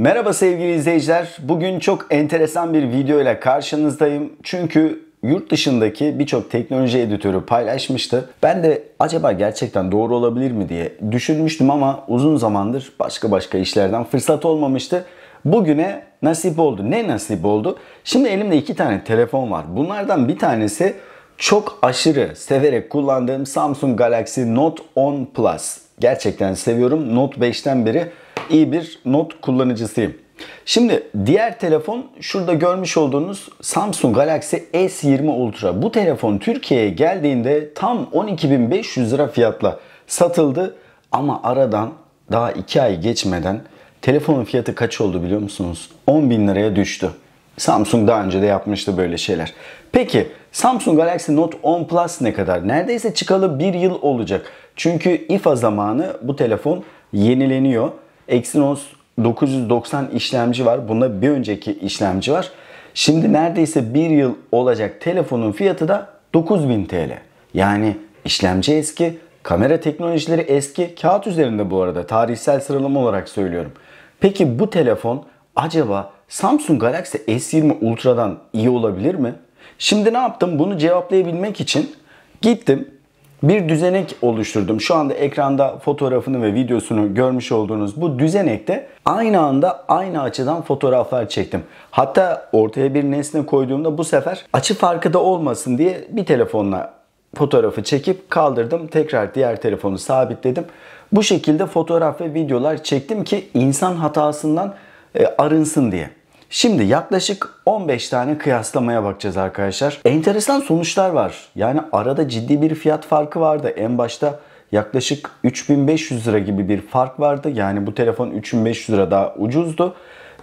Merhaba sevgili izleyiciler. Bugün çok enteresan bir video ile karşınızdayım. Çünkü yurt dışındaki birçok teknoloji editörü paylaşmıştı. Ben de acaba gerçekten doğru olabilir mi diye düşünmüştüm ama uzun zamandır başka başka işlerden fırsat olmamıştı. Bugüne nasip oldu. Ne nasip oldu? Şimdi elimde iki tane telefon var. Bunlardan bir tanesi çok aşırı severek kullandığım Samsung Galaxy Note 10 Plus. Gerçekten seviyorum. Note 5'ten beri iyi bir not kullanıcısıyım. Şimdi diğer telefon şurada görmüş olduğunuz Samsung Galaxy S20 Ultra. Bu telefon Türkiye'ye geldiğinde tam 12.500 lira fiyatla satıldı ama aradan daha 2 ay geçmeden telefonun fiyatı kaç oldu biliyor musunuz? 10.000 liraya düştü. Samsung daha önce de yapmıştı böyle şeyler. Peki Samsung Galaxy Note 10 Plus ne kadar? Neredeyse çıkalı bir yıl olacak. Çünkü IFA zamanı bu telefon yenileniyor. Exynos 990 işlemci var. Bunda bir önceki işlemci var. Şimdi neredeyse bir yıl olacak telefonun fiyatı da 9000 TL. Yani işlemci eski, kamera teknolojileri eski, kağıt üzerinde bu arada tarihsel sıralama olarak söylüyorum. Peki bu telefon acaba Samsung Galaxy S20 Ultra'dan iyi olabilir mi? Şimdi ne yaptım? Bunu cevaplayabilmek için gittim bir düzenek oluşturdum. Şu anda ekranda fotoğrafını ve videosunu görmüş olduğunuz bu düzenekte aynı anda aynı açıdan fotoğraflar çektim. Hatta ortaya bir nesne koyduğumda bu sefer açı farkı da olmasın diye bir telefonla fotoğrafı çekip kaldırdım. Tekrar diğer telefonu sabitledim. Bu şekilde fotoğraf ve videolar çektim ki insan hatasından e, arınsın diye. Şimdi yaklaşık 15 tane kıyaslamaya bakacağız arkadaşlar. Enteresan sonuçlar var. Yani arada ciddi bir fiyat farkı vardı. En başta yaklaşık 3500 lira gibi bir fark vardı. Yani bu telefon 3500 lira daha ucuzdu.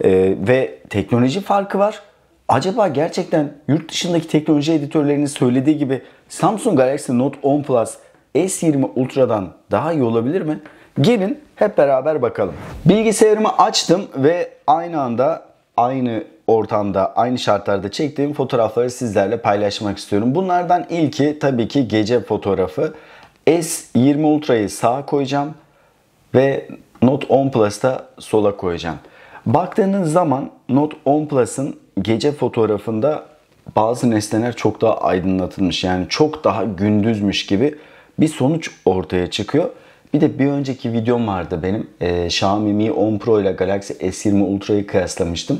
Ee, ve teknoloji farkı var. Acaba gerçekten yurt dışındaki teknoloji editörlerinin söylediği gibi Samsung Galaxy Note 10 Plus S20 Ultra'dan daha iyi olabilir mi? Gelin hep beraber bakalım. Bilgisayarımı açtım ve aynı anda aynı ortamda, aynı şartlarda çektiğim fotoğrafları sizlerle paylaşmak istiyorum. Bunlardan ilki tabii ki gece fotoğrafı. S20 Ultra'yı sağa koyacağım ve Note 10 Plus'ta sola koyacağım. Baktığınız zaman Note 10 Plus'ın gece fotoğrafında bazı nesneler çok daha aydınlatılmış. Yani çok daha gündüzmüş gibi bir sonuç ortaya çıkıyor. Bir de bir önceki videom vardı benim. E, Xiaomi Mi 10 Pro ile Galaxy S20 Ultra'yı kıyaslamıştım.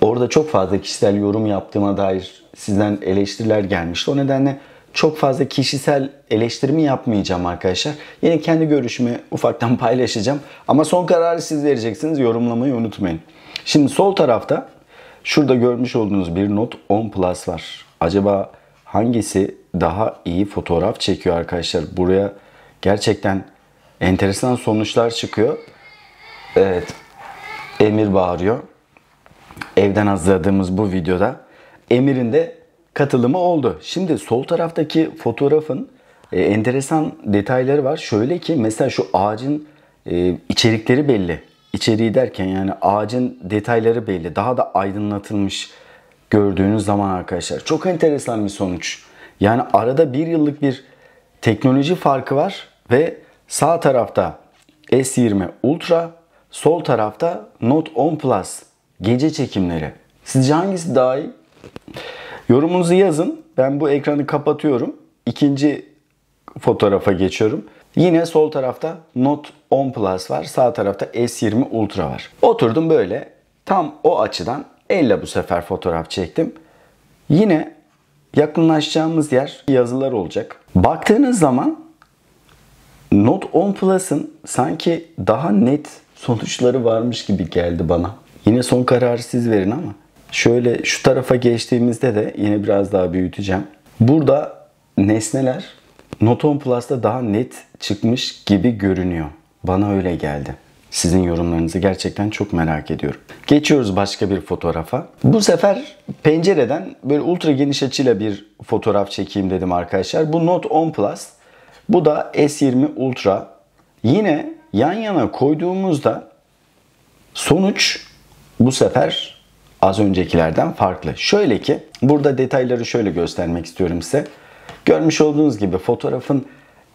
Orada çok fazla kişisel yorum yaptığıma dair sizden eleştiriler gelmişti. O nedenle çok fazla kişisel eleştirimi yapmayacağım arkadaşlar. Yine kendi görüşümü ufaktan paylaşacağım. Ama son kararı siz vereceksiniz. Yorumlamayı unutmayın. Şimdi sol tarafta şurada görmüş olduğunuz bir Note 10 Plus var. Acaba hangisi daha iyi fotoğraf çekiyor arkadaşlar? Buraya gerçekten enteresan sonuçlar çıkıyor. Evet. Emir bağırıyor. Evden hazırladığımız bu videoda Emir'in de katılımı oldu. Şimdi sol taraftaki fotoğrafın e, enteresan detayları var. Şöyle ki mesela şu ağacın e, içerikleri belli. İçeriği derken yani ağacın detayları belli. Daha da aydınlatılmış gördüğünüz zaman arkadaşlar. Çok enteresan bir sonuç. Yani arada bir yıllık bir teknoloji farkı var ve Sağ tarafta S20 Ultra, sol tarafta Note 10 Plus gece çekimleri. Sizce hangisi daha iyi? Yorumunuzu yazın. Ben bu ekranı kapatıyorum. İkinci fotoğrafa geçiyorum. Yine sol tarafta Note 10 Plus var. Sağ tarafta S20 Ultra var. Oturdum böyle. Tam o açıdan elle bu sefer fotoğraf çektim. Yine yakınlaşacağımız yer yazılar olacak. Baktığınız zaman Note 10 Plus'ın sanki daha net sonuçları varmış gibi geldi bana. Yine son kararı siz verin ama şöyle şu tarafa geçtiğimizde de yine biraz daha büyüteceğim. Burada nesneler Note 10 Plus'ta daha net çıkmış gibi görünüyor. Bana öyle geldi. Sizin yorumlarınızı gerçekten çok merak ediyorum. Geçiyoruz başka bir fotoğrafa. Bu sefer pencereden böyle ultra geniş açıyla bir fotoğraf çekeyim dedim arkadaşlar. Bu Note 10 Plus bu da S20 Ultra. Yine yan yana koyduğumuzda sonuç bu sefer az öncekilerden farklı. Şöyle ki burada detayları şöyle göstermek istiyorum size. Görmüş olduğunuz gibi fotoğrafın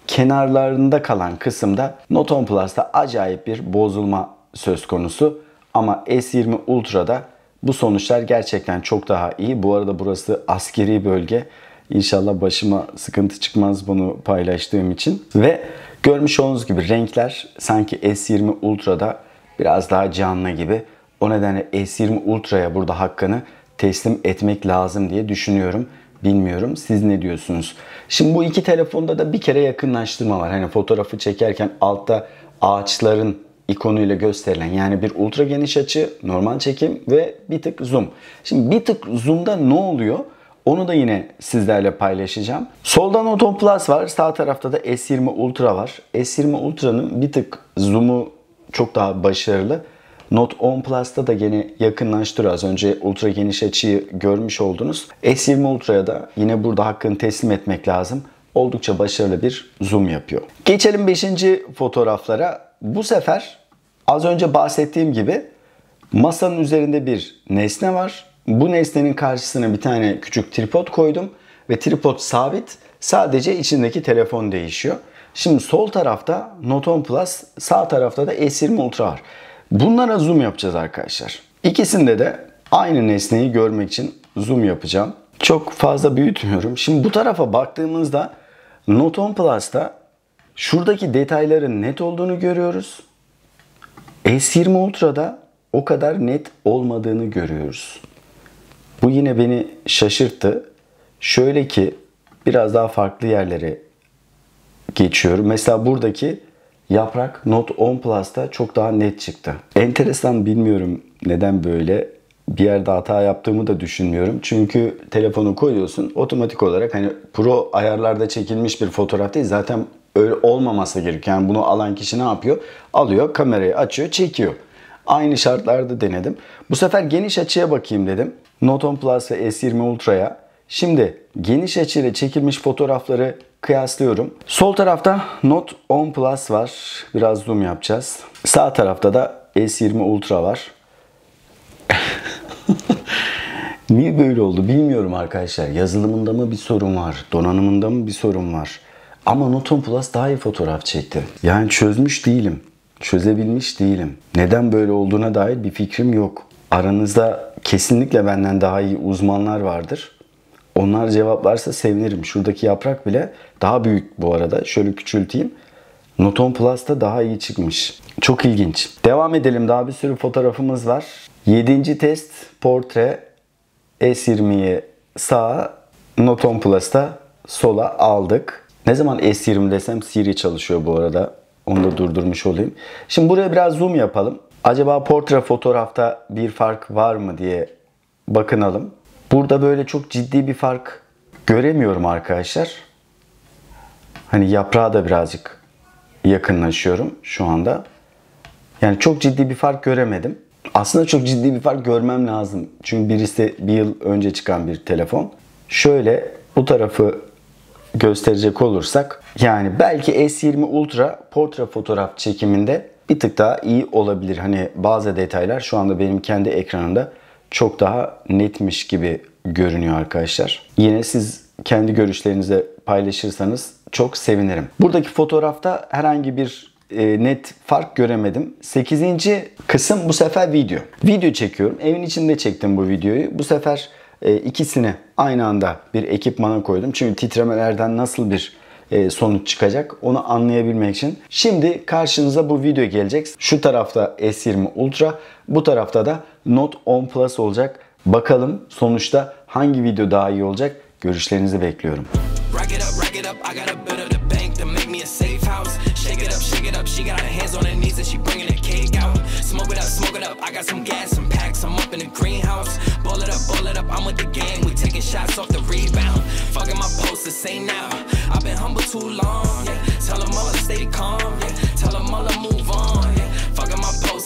kenarlarında kalan kısımda Note 10 Plus'ta acayip bir bozulma söz konusu. Ama S20 Ultra'da bu sonuçlar gerçekten çok daha iyi. Bu arada burası askeri bölge. İnşallah başıma sıkıntı çıkmaz bunu paylaştığım için. Ve görmüş olduğunuz gibi renkler sanki S20 Ultra'da biraz daha canlı gibi. O nedenle S20 Ultra'ya burada hakkını teslim etmek lazım diye düşünüyorum. Bilmiyorum. Siz ne diyorsunuz? Şimdi bu iki telefonda da bir kere yakınlaştırma var. Hani fotoğrafı çekerken altta ağaçların ikonuyla gösterilen yani bir ultra geniş açı, normal çekim ve bir tık zoom. Şimdi bir tık zoom'da ne oluyor? Onu da yine sizlerle paylaşacağım. Soldan 10 Plus var. Sağ tarafta da S20 Ultra var. S20 Ultra'nın bir tık zoom'u çok daha başarılı. Note 10 Plus'ta da gene yakınlaştırıyor. Az önce ultra geniş açıyı görmüş oldunuz. S20 Ultra'ya da yine burada hakkını teslim etmek lazım. Oldukça başarılı bir zoom yapıyor. Geçelim 5. fotoğraflara. Bu sefer az önce bahsettiğim gibi masanın üzerinde bir nesne var bu nesnenin karşısına bir tane küçük tripod koydum ve tripod sabit. Sadece içindeki telefon değişiyor. Şimdi sol tarafta Note 10 Plus, sağ tarafta da e S20 Ultra var. Bunlara zoom yapacağız arkadaşlar. İkisinde de aynı nesneyi görmek için zoom yapacağım. Çok fazla büyütmüyorum. Şimdi bu tarafa baktığımızda Note 10 Plus'ta şuradaki detayların net olduğunu görüyoruz. E S20 Ultra'da o kadar net olmadığını görüyoruz. Bu yine beni şaşırttı. Şöyle ki biraz daha farklı yerlere geçiyorum. Mesela buradaki yaprak Note 10 Plus'ta çok daha net çıktı. Enteresan bilmiyorum neden böyle. Bir yerde hata yaptığımı da düşünmüyorum. Çünkü telefonu koyuyorsun otomatik olarak hani pro ayarlarda çekilmiş bir fotoğraf değil. Zaten öyle olmaması gerekiyor. Yani bunu alan kişi ne yapıyor? Alıyor kamerayı açıyor çekiyor. Aynı şartlarda denedim. Bu sefer geniş açıya bakayım dedim. Noton Plus ve S20 Ultra'ya. Şimdi geniş açıyla çekilmiş fotoğrafları kıyaslıyorum. Sol tarafta Note 10 Plus var. Biraz zoom yapacağız. Sağ tarafta da S20 Ultra var. Niye böyle oldu bilmiyorum arkadaşlar. Yazılımında mı bir sorun var? Donanımında mı bir sorun var? Ama Note 10 Plus daha iyi fotoğraf çekti. Yani çözmüş değilim çözebilmiş değilim. Neden böyle olduğuna dair bir fikrim yok. Aranızda kesinlikle benden daha iyi uzmanlar vardır. Onlar cevaplarsa sevinirim. Şuradaki yaprak bile daha büyük bu arada. Şöyle küçülteyim. Noton Plus'ta daha iyi çıkmış. Çok ilginç. Devam edelim. Daha bir sürü fotoğrafımız var. 7. test portre S20'yi sağa, Noton Plus'ta sola aldık. Ne zaman S20 desem Siri çalışıyor bu arada. Onu da durdurmuş olayım. Şimdi buraya biraz zoom yapalım. Acaba portre fotoğrafta bir fark var mı diye bakınalım. Burada böyle çok ciddi bir fark göremiyorum arkadaşlar. Hani yaprağa da birazcık yakınlaşıyorum şu anda. Yani çok ciddi bir fark göremedim. Aslında çok ciddi bir fark görmem lazım. Çünkü birisi bir yıl önce çıkan bir telefon. Şöyle bu tarafı gösterecek olursak yani belki S20 Ultra portre fotoğraf çekiminde bir tık daha iyi olabilir. Hani bazı detaylar şu anda benim kendi ekranımda çok daha netmiş gibi görünüyor arkadaşlar. Yine siz kendi görüşlerinizi paylaşırsanız çok sevinirim. Buradaki fotoğrafta herhangi bir e, net fark göremedim. 8. kısım bu sefer video. Video çekiyorum. Evin içinde çektim bu videoyu. Bu sefer e, ikisini aynı anda bir ekipmana koydum. Çünkü titremelerden nasıl bir e, sonuç çıkacak onu anlayabilmek için. Şimdi karşınıza bu video gelecek. Şu tarafta S20 Ultra, bu tarafta da Note 10 Plus olacak. Bakalım sonuçta hangi video daha iyi olacak? Görüşlerinizi bekliyorum. Rock it up, rock it up. up, shake it up. She got her hands on her knees and she bringing the cake out. Smoke it up, smoke it up. I got some gas, some packs. I'm up in the greenhouse. Ball it up, ball it up. I'm with the gang. We taking shots off the rebound. Fucking my post, say now. I've been humble too long. Yeah. Tell them all to stay calm. Yeah. Tell them all to move on. Yeah.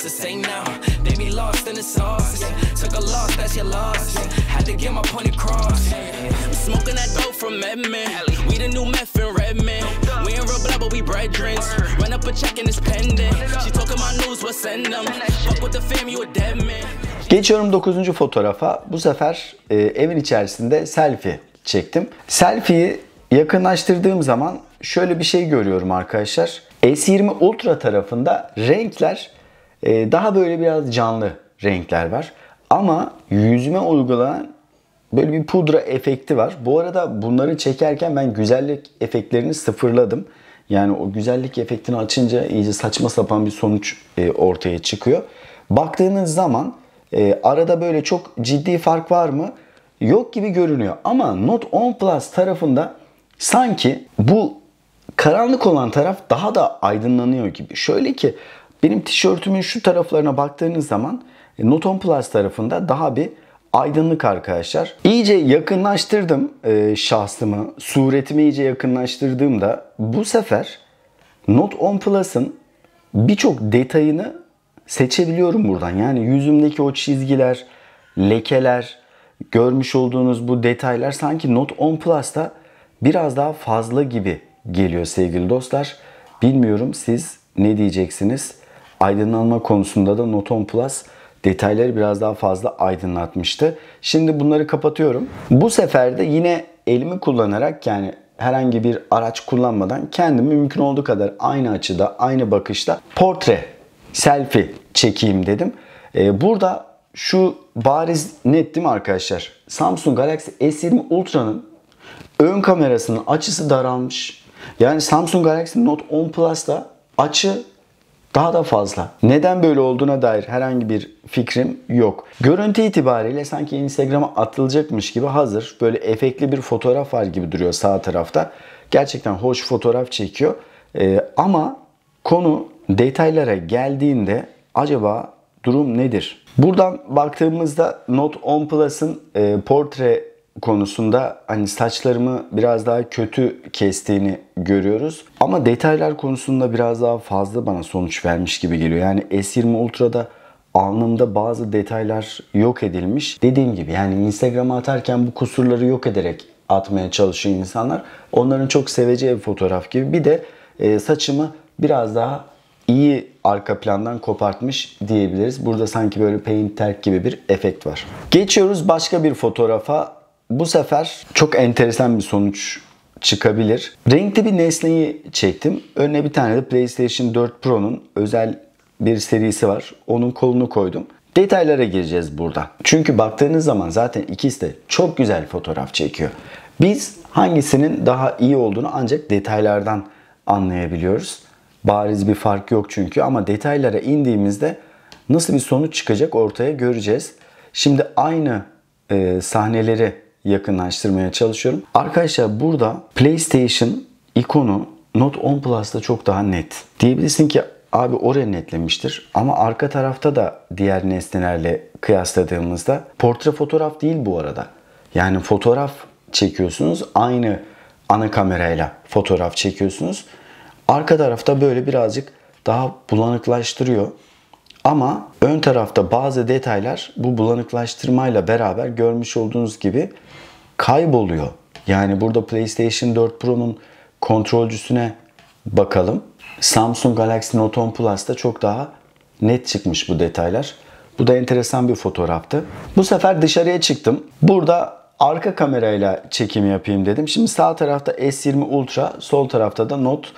the same now. They be lost in the sauce. Took a loss, that's your loss. Had to get my point across. I'm smoking that dope from Medman. We the new meth in Redman. We ain't real blood, but we brethren. Run up a check and it's pending. She talking my news, we'll send them. Fuck with the fam, you a dead man. Geçiyorum 9. fotoğrafa. Bu sefer e, evin içerisinde selfie çektim. Selfie'yi yakınlaştırdığım zaman şöyle bir şey görüyorum arkadaşlar. S20 Ultra tarafında renkler ee, daha böyle biraz canlı renkler var. Ama yüzüme uygulanan böyle bir pudra efekti var. Bu arada bunları çekerken ben güzellik efektlerini sıfırladım. Yani o güzellik efektini açınca iyice saçma sapan bir sonuç e, ortaya çıkıyor. Baktığınız zaman e, arada böyle çok ciddi fark var mı? Yok gibi görünüyor. Ama Note 10 Plus tarafında sanki bu karanlık olan taraf daha da aydınlanıyor gibi. Şöyle ki benim tişörtümün şu taraflarına baktığınız zaman e, Noton Plus tarafında daha bir aydınlık arkadaşlar. İyice yakınlaştırdım e, şahsımı, suretimi iyice yakınlaştırdığımda bu sefer Note 10 Plus'ın birçok detayını seçebiliyorum buradan. Yani yüzümdeki o çizgiler, lekeler, görmüş olduğunuz bu detaylar sanki Note 10 Plus'ta biraz daha fazla gibi geliyor sevgili dostlar. Bilmiyorum siz ne diyeceksiniz? aydınlanma konusunda da Noton Plus detayları biraz daha fazla aydınlatmıştı. Şimdi bunları kapatıyorum. Bu sefer de yine elimi kullanarak yani herhangi bir araç kullanmadan kendimi mümkün olduğu kadar aynı açıda, aynı bakışta portre, selfie çekeyim dedim. Ee, burada şu bariz net değil mi arkadaşlar? Samsung Galaxy S20 Ultra'nın ön kamerasının açısı daralmış. Yani Samsung Galaxy Note 10 Plus'ta açı daha da fazla. Neden böyle olduğuna dair herhangi bir fikrim yok. Görüntü itibariyle sanki Instagram'a atılacakmış gibi hazır. Böyle efekli bir fotoğraf var gibi duruyor sağ tarafta. Gerçekten hoş fotoğraf çekiyor. Ee, ama konu detaylara geldiğinde acaba durum nedir? Buradan baktığımızda Note 10 Plus'ın e, portre konusunda hani saçlarımı biraz daha kötü kestiğini görüyoruz. Ama detaylar konusunda biraz daha fazla bana sonuç vermiş gibi geliyor. Yani S20 Ultra'da alnımda bazı detaylar yok edilmiş. Dediğim gibi yani Instagram'a atarken bu kusurları yok ederek atmaya çalışıyor insanlar. Onların çok seveceği bir fotoğraf gibi. Bir de e, saçımı biraz daha iyi arka plandan kopartmış diyebiliriz. Burada sanki böyle paint terk gibi bir efekt var. Geçiyoruz başka bir fotoğrafa. Bu sefer çok enteresan bir sonuç çıkabilir. Renkli bir nesneyi çektim. Önüne bir tane de PlayStation 4 Pro'nun özel bir serisi var. Onun kolunu koydum. Detaylara gireceğiz burada. Çünkü baktığınız zaman zaten ikisi de çok güzel fotoğraf çekiyor. Biz hangisinin daha iyi olduğunu ancak detaylardan anlayabiliyoruz. Bariz bir fark yok çünkü ama detaylara indiğimizde nasıl bir sonuç çıkacak ortaya göreceğiz. Şimdi aynı e, sahneleri yakınlaştırmaya çalışıyorum. Arkadaşlar burada PlayStation ikonu Note 10 Plus'ta çok daha net. Diyebilirsin ki abi oraya netlemiştir ama arka tarafta da diğer nesnelerle kıyasladığımızda portre fotoğraf değil bu arada. Yani fotoğraf çekiyorsunuz aynı ana kamerayla fotoğraf çekiyorsunuz. Arka tarafta böyle birazcık daha bulanıklaştırıyor. Ama ön tarafta bazı detaylar bu bulanıklaştırmayla beraber görmüş olduğunuz gibi kayboluyor. Yani burada PlayStation 4 Pro'nun kontrolcüsüne bakalım. Samsung Galaxy Note 10 Plus'ta çok daha net çıkmış bu detaylar. Bu da enteresan bir fotoğraftı. Bu sefer dışarıya çıktım. Burada arka kamerayla çekimi yapayım dedim. Şimdi sağ tarafta S20 Ultra, sol tarafta da Note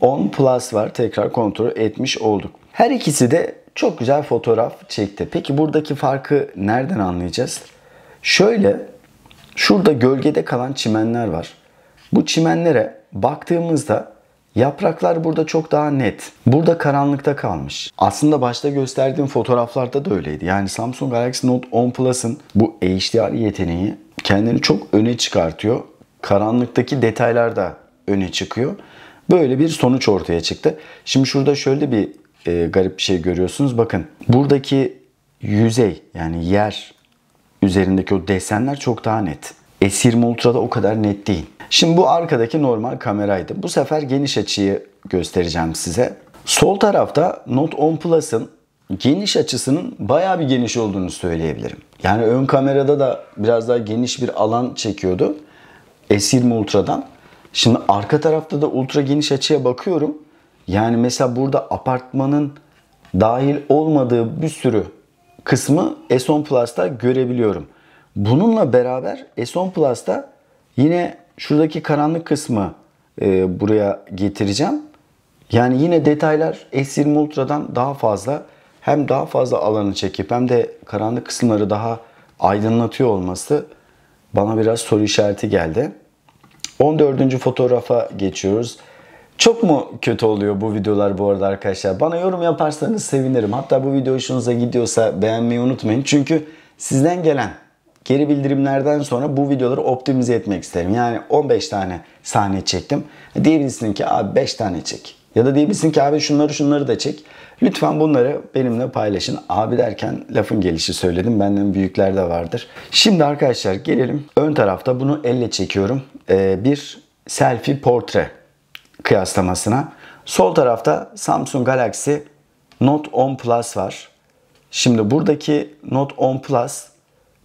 10 Plus var. Tekrar kontrol etmiş olduk. Her ikisi de çok güzel fotoğraf çekti. Peki buradaki farkı nereden anlayacağız? Şöyle Şurada gölgede kalan çimenler var. Bu çimenlere baktığımızda yapraklar burada çok daha net. Burada karanlıkta kalmış. Aslında başta gösterdiğim fotoğraflarda da öyleydi. Yani Samsung Galaxy Note 10 Plus'ın bu HDR yeteneği kendini çok öne çıkartıyor. Karanlıktaki detaylar da öne çıkıyor. Böyle bir sonuç ortaya çıktı. Şimdi şurada şöyle bir e, garip bir şey görüyorsunuz. Bakın buradaki yüzey yani yer üzerindeki o desenler çok daha net. E, S20 Ultra'da o kadar net değil. Şimdi bu arkadaki normal kameraydı. Bu sefer geniş açıyı göstereceğim size. Sol tarafta Note 10 Plus'ın geniş açısının baya bir geniş olduğunu söyleyebilirim. Yani ön kamerada da biraz daha geniş bir alan çekiyordu. E, S20 Ultra'dan. Şimdi arka tarafta da ultra geniş açıya bakıyorum. Yani mesela burada apartmanın dahil olmadığı bir sürü kısmı S10 Plus'ta görebiliyorum. Bununla beraber S10 Plus'ta yine şuradaki karanlık kısmı e, buraya getireceğim. Yani yine detaylar S20 Ultra'dan daha fazla hem daha fazla alanı çekip hem de karanlık kısımları daha aydınlatıyor olması bana biraz soru işareti geldi. 14. fotoğrafa geçiyoruz. Çok mu kötü oluyor bu videolar bu arada arkadaşlar? Bana yorum yaparsanız sevinirim. Hatta bu video hoşunuza gidiyorsa beğenmeyi unutmayın. Çünkü sizden gelen geri bildirimlerden sonra bu videoları optimize etmek isterim. Yani 15 tane sahne çektim. Diyebilirsin ki abi 5 tane çek. Ya da diyebilirsin ki abi şunları şunları da çek. Lütfen bunları benimle paylaşın. Abi derken lafın gelişi söyledim. Benden büyükler de vardır. Şimdi arkadaşlar gelelim. Ön tarafta bunu elle çekiyorum. Ee, bir selfie portre kıyaslamasına. Sol tarafta Samsung Galaxy Note 10 Plus var. Şimdi buradaki Note 10 Plus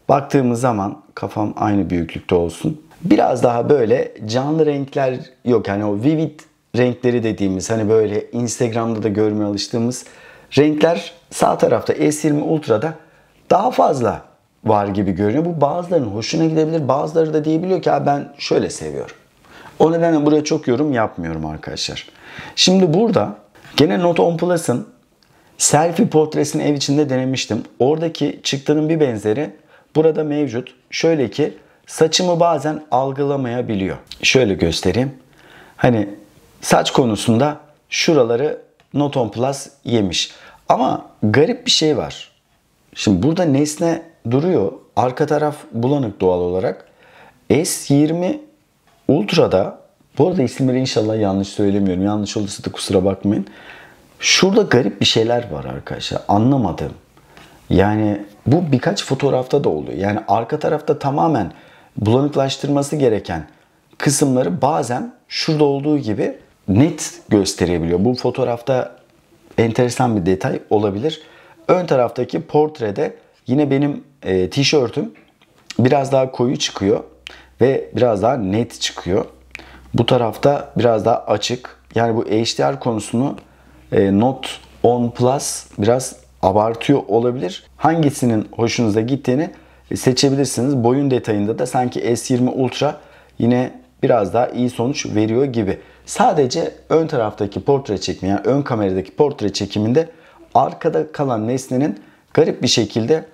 baktığımız zaman kafam aynı büyüklükte olsun. Biraz daha böyle canlı renkler yok. hani o vivid renkleri dediğimiz hani böyle Instagram'da da görmeye alıştığımız renkler sağ tarafta S20 Ultra'da daha fazla var gibi görünüyor. Bu bazılarının hoşuna gidebilir. Bazıları da diyebiliyor ki ben şöyle seviyorum. O nedenle buraya çok yorum yapmıyorum arkadaşlar. Şimdi burada gene Note 10 Plus'ın selfie portresini ev içinde denemiştim. Oradaki çıktının bir benzeri burada mevcut. Şöyle ki saçımı bazen algılamayabiliyor. Şöyle göstereyim. Hani saç konusunda şuraları Note 10 Plus yemiş. Ama garip bir şey var. Şimdi burada nesne duruyor. Arka taraf bulanık doğal olarak. S20 Ultra'da bu arada isimleri inşallah yanlış söylemiyorum. Yanlış olursa da kusura bakmayın. Şurada garip bir şeyler var arkadaşlar. Anlamadım. Yani bu birkaç fotoğrafta da oluyor. Yani arka tarafta tamamen bulanıklaştırması gereken kısımları bazen şurada olduğu gibi net gösterebiliyor. Bu fotoğrafta enteresan bir detay olabilir. Ön taraftaki portrede yine benim e, tişörtüm biraz daha koyu çıkıyor ve biraz daha net çıkıyor. Bu tarafta biraz daha açık. Yani bu HDR konusunu e, Note 10 Plus biraz abartıyor olabilir. Hangisinin hoşunuza gittiğini e, seçebilirsiniz. Boyun detayında da sanki S20 Ultra yine biraz daha iyi sonuç veriyor gibi. Sadece ön taraftaki portre çekimi yani ön kameradaki portre çekiminde arkada kalan nesnenin garip bir şekilde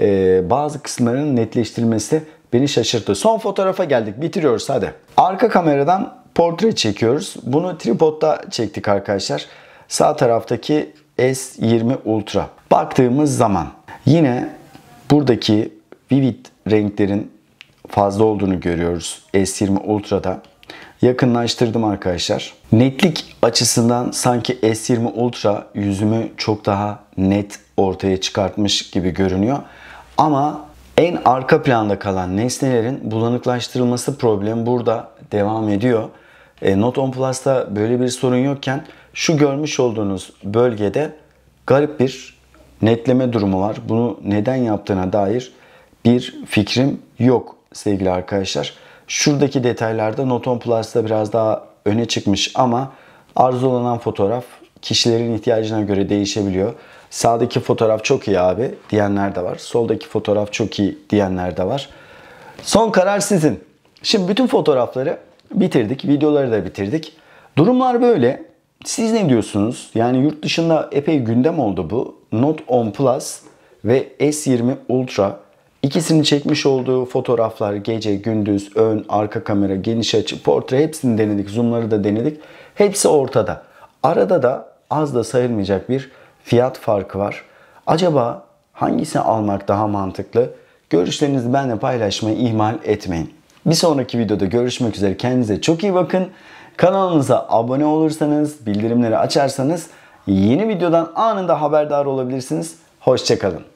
e, bazı kısımların netleştirilmesi beni şaşırttı. Son fotoğrafa geldik. Bitiriyoruz hadi. Arka kameradan portre çekiyoruz. Bunu tripodda çektik arkadaşlar. Sağ taraftaki S20 Ultra. Baktığımız zaman yine buradaki vivid renklerin fazla olduğunu görüyoruz S20 Ultra'da. Yakınlaştırdım arkadaşlar. Netlik açısından sanki S20 Ultra yüzümü çok daha net ortaya çıkartmış gibi görünüyor. Ama en arka planda kalan nesnelerin bulanıklaştırılması problemi burada devam ediyor. E, Note 10 Plus'ta böyle bir sorun yokken şu görmüş olduğunuz bölgede garip bir netleme durumu var. Bunu neden yaptığına dair bir fikrim yok sevgili arkadaşlar. Şuradaki detaylarda Note 10 Plus'ta biraz daha öne çıkmış ama arzulanan fotoğraf kişilerin ihtiyacına göre değişebiliyor sağdaki fotoğraf çok iyi abi diyenler de var. Soldaki fotoğraf çok iyi diyenler de var. Son karar sizin. Şimdi bütün fotoğrafları bitirdik. Videoları da bitirdik. Durumlar böyle. Siz ne diyorsunuz? Yani yurt dışında epey gündem oldu bu. Note 10 Plus ve S20 Ultra İkisini çekmiş olduğu fotoğraflar gece, gündüz, ön, arka kamera, geniş açı, portre hepsini denedik. Zoomları da denedik. Hepsi ortada. Arada da az da sayılmayacak bir fiyat farkı var. Acaba hangisini almak daha mantıklı? Görüşlerinizi benimle paylaşmayı ihmal etmeyin. Bir sonraki videoda görüşmek üzere. Kendinize çok iyi bakın. Kanalımıza abone olursanız, bildirimleri açarsanız yeni videodan anında haberdar olabilirsiniz. Hoşçakalın.